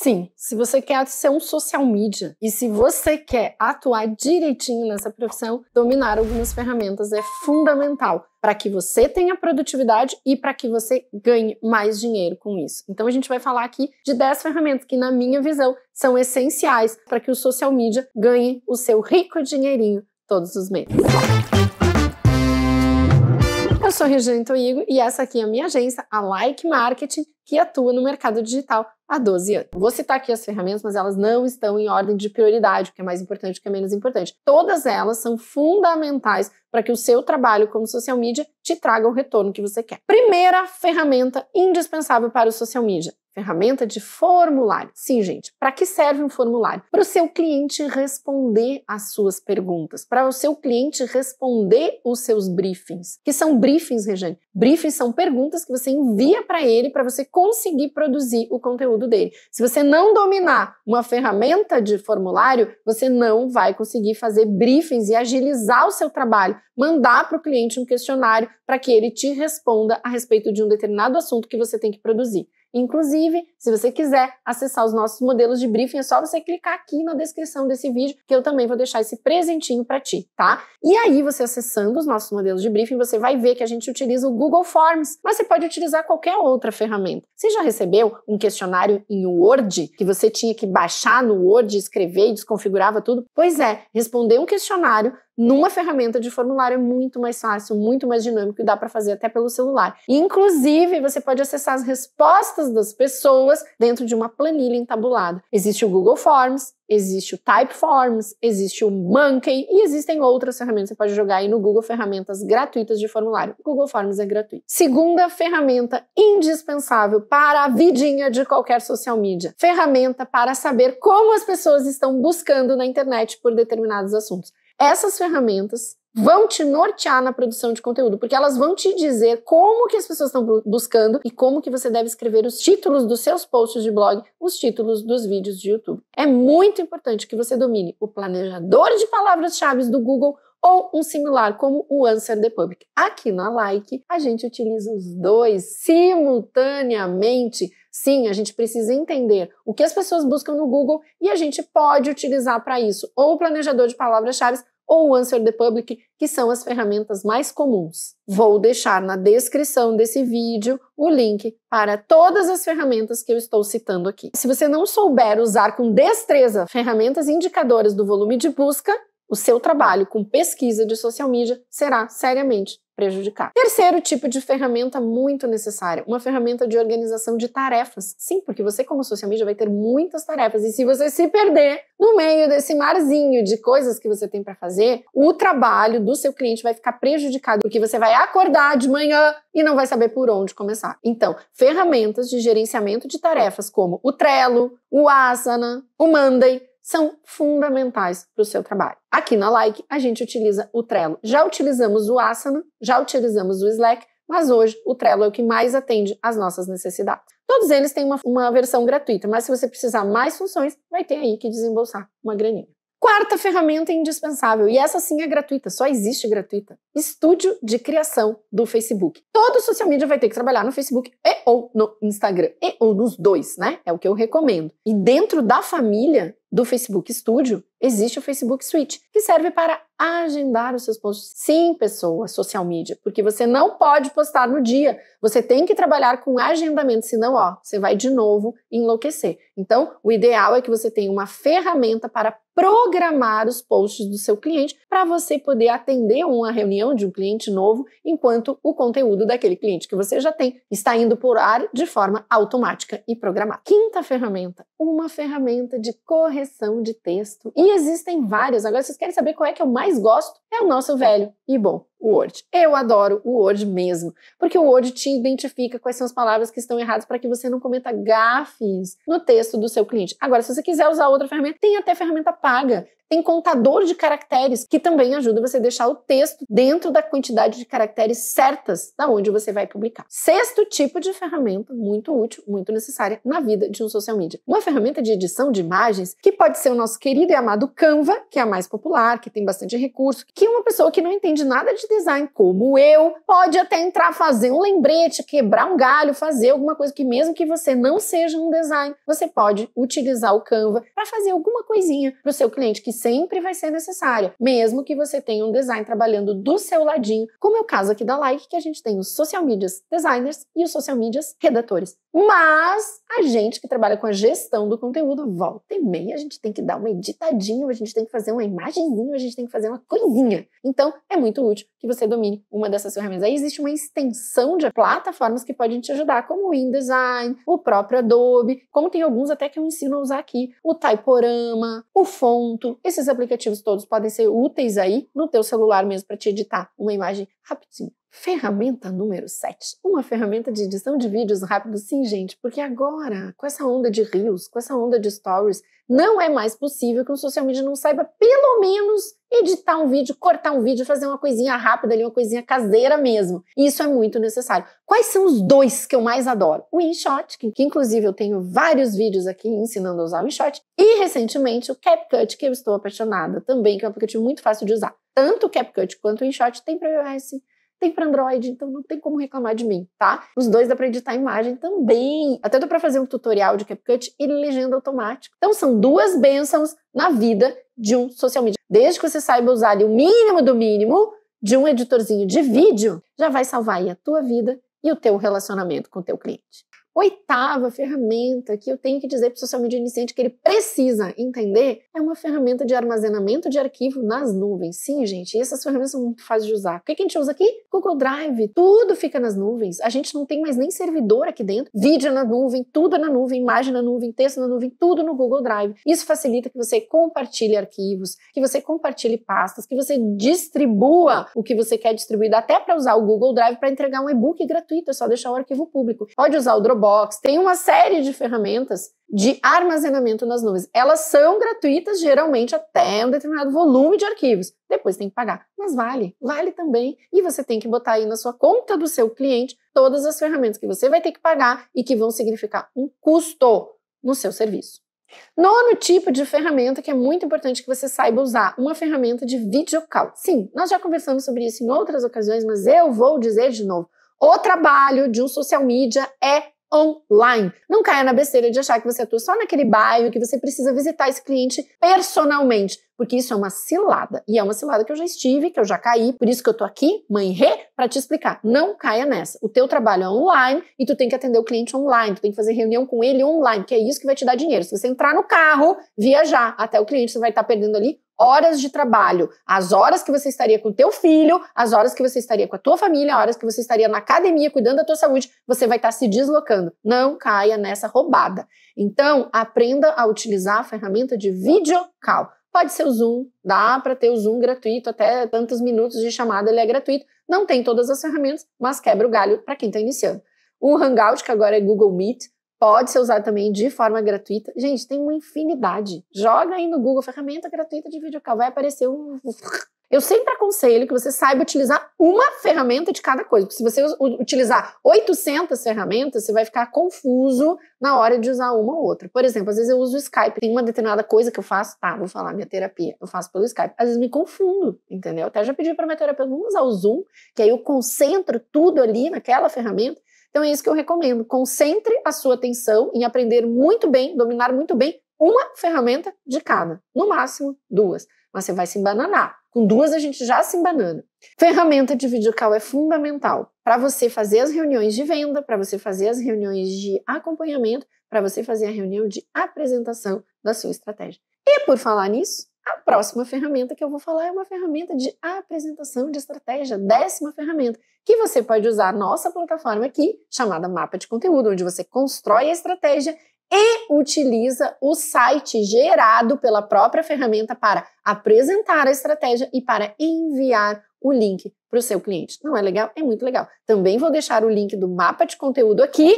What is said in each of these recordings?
Sim, se você quer ser um social media e se você quer atuar direitinho nessa profissão, dominar algumas ferramentas é fundamental para que você tenha produtividade e para que você ganhe mais dinheiro com isso. Então a gente vai falar aqui de 10 ferramentas que na minha visão são essenciais para que o social media ganhe o seu rico dinheirinho todos os meses. Eu sou Regina Toigo e essa aqui é a minha agência, a Like Marketing, que atua no mercado digital há 12 anos. Vou citar aqui as ferramentas, mas elas não estão em ordem de prioridade, o que é mais importante, o que é menos importante. Todas elas são fundamentais para que o seu trabalho como social media te traga o retorno que você quer. Primeira ferramenta indispensável para o social media: ferramenta de formulário. Sim, gente, para que serve um formulário? Para o seu cliente responder as suas perguntas, para o seu cliente responder os seus briefings. Que são briefings, Regiane? Briefings são perguntas que você envia para ele para você conseguir produzir o conteúdo dele. Se você não dominar uma ferramenta de formulário, você não vai conseguir fazer briefings e agilizar o seu trabalho, mandar para o cliente um questionário para que ele te responda a respeito de um determinado assunto que você tem que produzir. Inclusive, se você quiser acessar os nossos modelos de briefing, é só você clicar aqui na descrição desse vídeo, que eu também vou deixar esse presentinho para ti, tá? E aí, você acessando os nossos modelos de briefing, você vai ver que a gente utiliza o Google Forms, mas você pode utilizar qualquer outra ferramenta. Você já recebeu um questionário em Word que você tinha que baixar no Word, escrever e desconfigurava tudo? Pois é, responder um questionário numa ferramenta de formulário é muito mais fácil, muito mais dinâmico e dá para fazer até pelo celular. Inclusive, você pode acessar as respostas das pessoas dentro de uma planilha entabulada. Existe o Google Forms, existe o Typeforms, existe o Monkey e existem outras ferramentas. Você pode jogar aí no Google ferramentas gratuitas de formulário. O Google Forms é gratuito. Segunda ferramenta indispensável para a vidinha de qualquer social media. Ferramenta para saber como as pessoas estão buscando na internet por determinados assuntos. Essas ferramentas vão te nortear na produção de conteúdo, porque elas vão te dizer como que as pessoas estão buscando e como que você deve escrever os títulos dos seus posts de blog, os títulos dos vídeos de YouTube. É muito importante que você domine o planejador de palavras-chave do Google, ou um similar como o Answer the Public. Aqui na Like, a gente utiliza os dois simultaneamente. Sim, a gente precisa entender o que as pessoas buscam no Google e a gente pode utilizar para isso ou o planejador de palavras-chave ou o Answer the Public, que são as ferramentas mais comuns. Vou deixar na descrição desse vídeo o link para todas as ferramentas que eu estou citando aqui. Se você não souber usar com destreza ferramentas indicadoras do volume de busca, o seu trabalho com pesquisa de social media será seriamente prejudicado. Terceiro tipo de ferramenta muito necessária, uma ferramenta de organização de tarefas. Sim, porque você como social media vai ter muitas tarefas e se você se perder no meio desse marzinho de coisas que você tem para fazer, o trabalho do seu cliente vai ficar prejudicado porque você vai acordar de manhã e não vai saber por onde começar. Então, ferramentas de gerenciamento de tarefas como o Trello, o Asana, o Monday são fundamentais para o seu trabalho. Aqui na Like, a gente utiliza o Trello. Já utilizamos o Asana, já utilizamos o Slack, mas hoje o Trello é o que mais atende às nossas necessidades. Todos eles têm uma, uma versão gratuita, mas se você precisar mais funções, vai ter aí que desembolsar uma graninha. Quarta ferramenta indispensável, e essa sim é gratuita, só existe gratuita: estúdio de criação do Facebook. Todo social media vai ter que trabalhar no Facebook e ou no Instagram, e ou nos dois, né? É o que eu recomendo. E dentro da família do Facebook Studio existe o Facebook Suite, que serve para agendar os seus posts. Sim, pessoa, social media, porque você não pode postar no dia. Você tem que trabalhar com agendamento, senão, ó, você vai de novo enlouquecer. Então, o ideal é que você tenha uma ferramenta para programar os posts do seu cliente para você poder atender uma reunião de um cliente novo, enquanto o conteúdo daquele cliente que você já tem está indo por ar de forma automática e programada. Quinta ferramenta, uma ferramenta de correção de texto. E existem várias. Agora vocês querem saber qual é que é o mais mais gosto é o nosso velho e bom. Word. Eu adoro o Word mesmo, porque o Word te identifica quais são as palavras que estão erradas para que você não cometa gafes no texto do seu cliente. Agora, se você quiser usar outra ferramenta, tem até ferramenta paga. Tem contador de caracteres que também ajuda você a deixar o texto dentro da quantidade de caracteres certas da onde você vai publicar. Sexto tipo de ferramenta muito útil, muito necessária na vida de um social media. Uma ferramenta de edição de imagens que pode ser o nosso querido e amado Canva, que é a mais popular, que tem bastante recurso, que é uma pessoa que não entende nada de design como eu pode até entrar, fazer um lembrete, quebrar um galho, fazer alguma coisa que, mesmo que você não seja um design, você pode utilizar o Canva para fazer alguma coisinha para o seu cliente que sempre vai ser necessária, mesmo que você tenha um design trabalhando do seu ladinho, como é o caso aqui da Like, que a gente tem os social medias designers e os social medias redatores. Mas a gente que trabalha com a gestão do conteúdo, volta e meia, a gente tem que dar uma editadinha, a gente tem que fazer uma imagenzinha, a gente tem que fazer uma coisinha. Então, é muito útil que você domine uma dessas ferramentas. Aí existe uma extensão de plataformas que podem te ajudar, como o InDesign, o próprio Adobe, como tem alguns até que eu ensino a usar aqui, o Typorama, o Fonto. Esses aplicativos todos podem ser úteis aí no teu celular mesmo para te editar uma imagem rapidinho. Ferramenta número 7, uma ferramenta de edição de vídeos rápido. sim, gente, porque agora, com essa onda de rios, com essa onda de stories, não é mais possível que um social media não saiba, pelo menos, editar um vídeo, cortar um vídeo, fazer uma coisinha rápida ali, uma coisinha caseira mesmo. Isso é muito necessário. Quais são os dois que eu mais adoro? O InShot, que, que inclusive eu tenho vários vídeos aqui ensinando a usar o InShot, e recentemente o CapCut, que eu estou apaixonada também, que é um aplicativo muito fácil de usar. Tanto o CapCut quanto o InShot tem para iOS, tem para Android, então não tem como reclamar de mim, tá? Os dois dá para editar a imagem também. Até dá para fazer um tutorial de CapCut e legenda automática. Então são duas bênçãos na vida de um social media. Desde que você saiba usar ali o mínimo do mínimo de um editorzinho de vídeo, já vai salvar aí a tua vida e o teu relacionamento com o teu cliente oitava ferramenta que eu tenho que dizer para o social media iniciante que ele precisa entender é uma ferramenta de armazenamento de arquivo nas nuvens. Sim, gente, essas ferramentas são muito fáceis de usar. O que a gente usa aqui? Google Drive, tudo fica nas nuvens. A gente não tem mais nem servidor aqui dentro. Vídeo na nuvem, tudo na nuvem, imagem na nuvem, texto na nuvem, tudo no Google Drive. Isso facilita que você compartilhe arquivos, que você compartilhe pastas, que você distribua o que você quer distribuir, até para usar o Google Drive para entregar um e-book gratuito, é só deixar o arquivo público. Pode usar o Dropbox Dropbox, tem uma série de ferramentas de armazenamento nas nuvens. Elas são gratuitas geralmente até um determinado volume de arquivos. Depois tem que pagar, mas vale, vale também. E você tem que botar aí na sua conta do seu cliente todas as ferramentas que você vai ter que pagar e que vão significar um custo no seu serviço. Nono tipo de ferramenta que é muito importante que você saiba usar, uma ferramenta de videocall. Sim, nós já conversamos sobre isso em outras ocasiões, mas eu vou dizer de novo. O trabalho de um social media é online. Não caia na besteira de achar que você atua só naquele bairro, que você precisa visitar esse cliente personalmente, porque isso é uma cilada. E é uma cilada que eu já estive, que eu já caí, por isso que eu tô aqui, mãe re, para te explicar. Não caia nessa. O teu trabalho é online e tu tem que atender o cliente online, tu tem que fazer reunião com ele online, que é isso que vai te dar dinheiro. Se você entrar no carro, viajar até o cliente, você vai estar tá perdendo ali horas de trabalho, as horas que você estaria com o teu filho, as horas que você estaria com a tua família, as horas que você estaria na academia cuidando da tua saúde, você vai estar tá se deslocando. Não caia nessa roubada. Então, aprenda a utilizar a ferramenta de call. Pode ser o Zoom, dá para ter o Zoom gratuito, até tantos minutos de chamada ele é gratuito. Não tem todas as ferramentas, mas quebra o galho para quem está iniciando. O Hangout, que agora é Google Meet, Pode ser usado também de forma gratuita. Gente, tem uma infinidade. Joga aí no Google ferramenta gratuita de call vai aparecer um. Eu sempre aconselho que você saiba utilizar uma ferramenta de cada coisa, porque se você utilizar 800 ferramentas, você vai ficar confuso na hora de usar uma ou outra. Por exemplo, às vezes eu uso o Skype, tem uma determinada coisa que eu faço, tá, vou falar minha terapia, eu faço pelo Skype. Às vezes me confundo, entendeu? Até já pedi para minha terapeuta, vamos usar o Zoom, que aí eu concentro tudo ali naquela ferramenta então é isso que eu recomendo. Concentre a sua atenção em aprender muito bem, dominar muito bem uma ferramenta de cada, no máximo duas. Mas você vai se embananar. Com duas a gente já se embanana. Ferramenta de vídeo call é fundamental para você fazer as reuniões de venda, para você fazer as reuniões de acompanhamento, para você fazer a reunião de apresentação da sua estratégia. E por falar nisso, a próxima ferramenta que eu vou falar é uma ferramenta de apresentação de estratégia, décima ferramenta, que você pode usar a nossa plataforma aqui, chamada Mapa de Conteúdo, onde você constrói a estratégia e utiliza o site gerado pela própria ferramenta para apresentar a estratégia e para enviar o link para o seu cliente. Não é legal? É muito legal. Também vou deixar o link do mapa de conteúdo aqui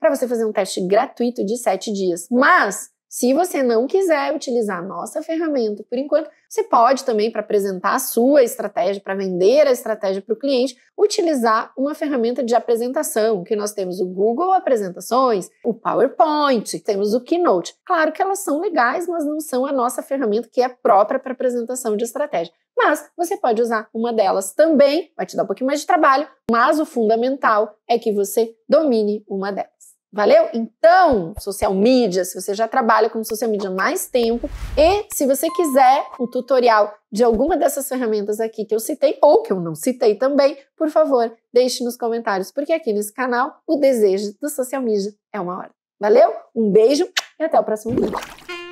para você fazer um teste gratuito de 7 dias. Mas se você não quiser utilizar a nossa ferramenta por enquanto, você pode também, para apresentar a sua estratégia, para vender a estratégia para o cliente, utilizar uma ferramenta de apresentação, que nós temos o Google Apresentações, o PowerPoint, temos o Keynote. Claro que elas são legais, mas não são a nossa ferramenta que é própria para apresentação de estratégia. Mas você pode usar uma delas também, vai te dar um pouquinho mais de trabalho, mas o fundamental é que você domine uma delas. Valeu? Então, social media, se você já trabalha com social media há mais tempo e se você quiser o tutorial de alguma dessas ferramentas aqui que eu citei ou que eu não citei também, por favor, deixe nos comentários, porque aqui nesse canal o desejo do social media é uma hora. Valeu? Um beijo e até o próximo vídeo.